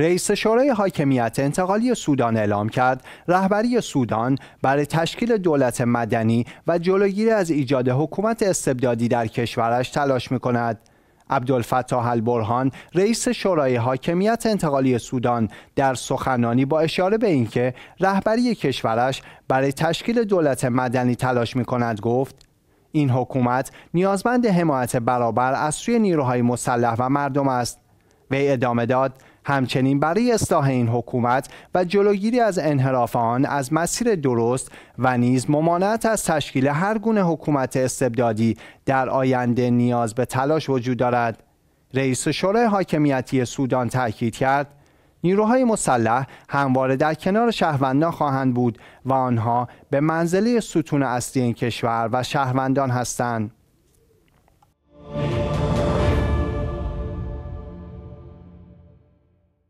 رئیس شورای حاکمیت انتقالی سودان اعلام کرد رهبری سودان برای تشکیل دولت مدنی و جلوگیری از ایجاد حکومت استبدادی در کشورش تلاش می کند. عبدالفتاح البرهان رئیس شورای حاکمیت انتقالی سودان در سخنانی با اشاره به اینکه رهبری کشورش برای تشکیل دولت مدنی تلاش می کند گفت این حکومت نیازمند حمایت برابر از سوی نیروهای مسلح و مردم است وی ادامه داد همچنین برای اصلاح این حکومت و جلوگیری از انحراف آن از مسیر درست و نیز ممانعت از تشکیل هر گونه حکومت استبدادی در آینده نیاز به تلاش وجود دارد رئیس شورای حاکمیتی سودان تاکید کرد نیروهای مسلح همواره در کنار شهروندان خواهند بود و آنها به منزله ستون اصلی این کشور و شهروندان هستند